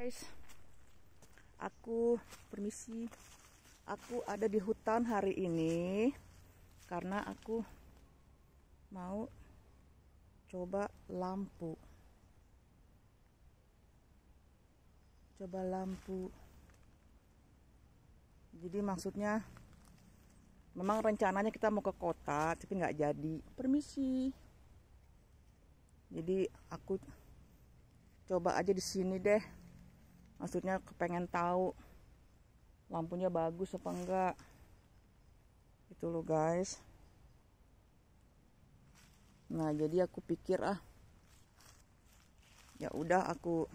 guys aku permisi aku ada di hutan hari ini karena aku mau coba lampu coba lampu jadi maksudnya memang rencananya kita mau ke kota tapi nggak jadi permisi jadi aku coba aja di sini deh maksudnya kepengen tahu lampunya bagus apa enggak itu loh guys nah jadi aku pikir ah ya udah aku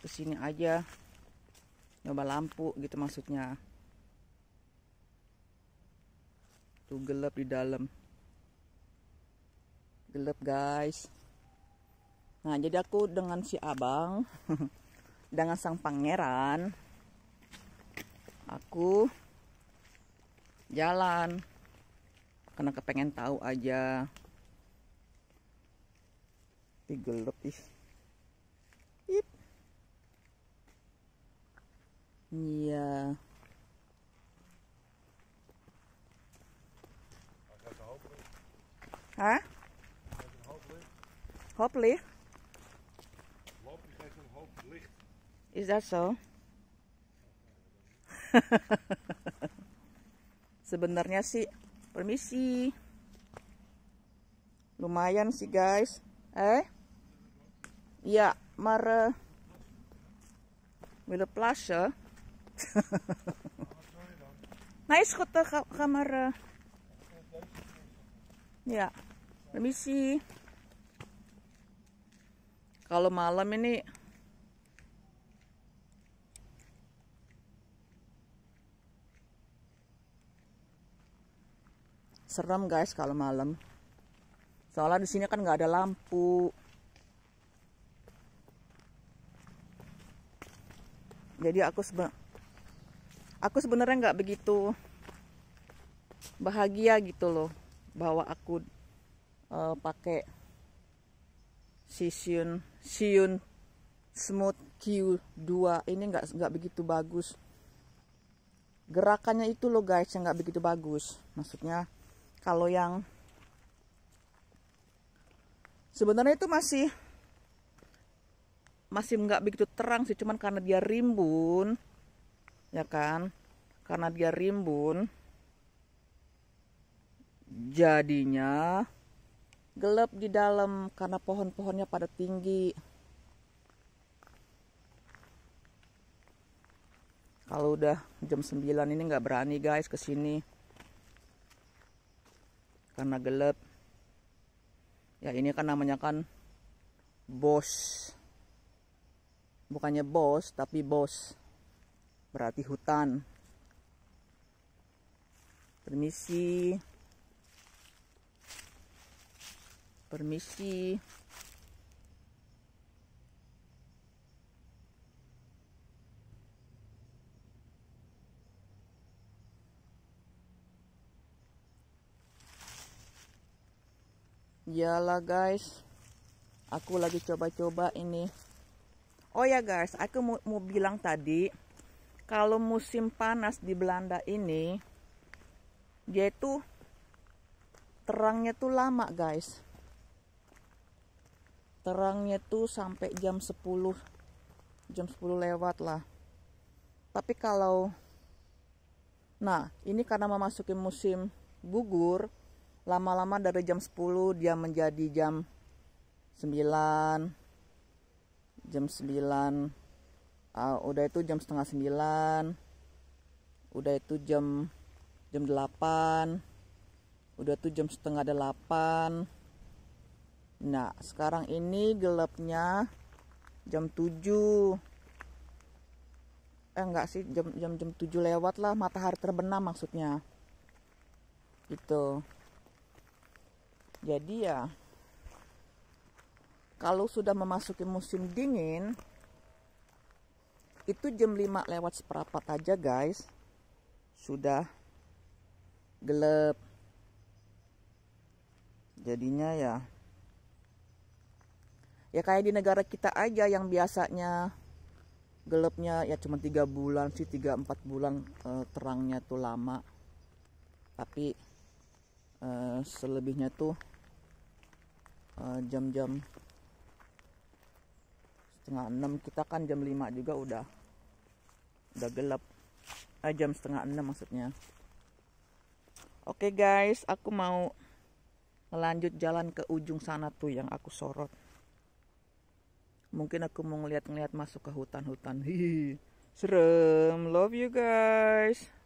kesini aja nyoba lampu gitu maksudnya tuh gelap di dalam gelap guys nah jadi aku dengan si abang dengan sang pangeran aku jalan karena kepengen tahu aja digelap ih iya Hah? Hoplicht? Hoplicht? Is that so? Sebenarnya sih, permisi. Lumayan sih guys. Eh? Ya, mare. Uh, with a kota kamar Ya, permisi. Kalau malam ini serem guys kalau malam soalnya di sini kan nggak ada lampu jadi aku seben aku sebenarnya nggak begitu bahagia gitu loh bahwa aku uh, pakai Sisyun Sisyun Smooth Q2 ini nggak nggak begitu bagus gerakannya itu loh guys yang nggak begitu bagus maksudnya kalau yang sebenarnya itu masih masih nggak begitu terang sih, cuman karena dia rimbun, ya kan? Karena dia rimbun, jadinya gelap di dalam karena pohon-pohonnya pada tinggi. Kalau udah jam 9 ini nggak berani guys ke sini karena gelap ya ini kan namanya kan bos bukannya bos tapi bos berarti hutan permisi permisi Yalah guys, aku lagi coba-coba ini. Oh ya guys, aku mau, mau bilang tadi, kalau musim panas di Belanda ini, dia itu terangnya tuh lama guys. Terangnya tuh sampai jam 10, jam 10 lewat lah. Tapi kalau, nah ini karena memasuki musim gugur, lama-lama dari jam 10 dia menjadi jam 9 jam 9 uh, ah, udah itu jam setengah 9 udah itu jam jam 8 udah itu jam setengah 8 nah sekarang ini gelapnya jam 7 eh enggak sih jam jam jam 7 lewat lah matahari terbenam maksudnya gitu jadi ya kalau sudah memasuki musim dingin itu jam 5 lewat seperempat aja guys sudah gelap jadinya ya ya kayak di negara kita aja yang biasanya gelapnya ya cuma tiga bulan sih tiga empat bulan eh, terangnya tuh lama tapi eh, selebihnya tuh Eh, jam-jam uh, setengah enam kita kan jam lima juga udah udah gelap eh, jam setengah enam maksudnya oke okay guys aku mau lanjut jalan ke ujung sana tuh yang aku sorot mungkin aku mau ngeliat-ngeliat masuk ke hutan-hutan hihi serem love you guys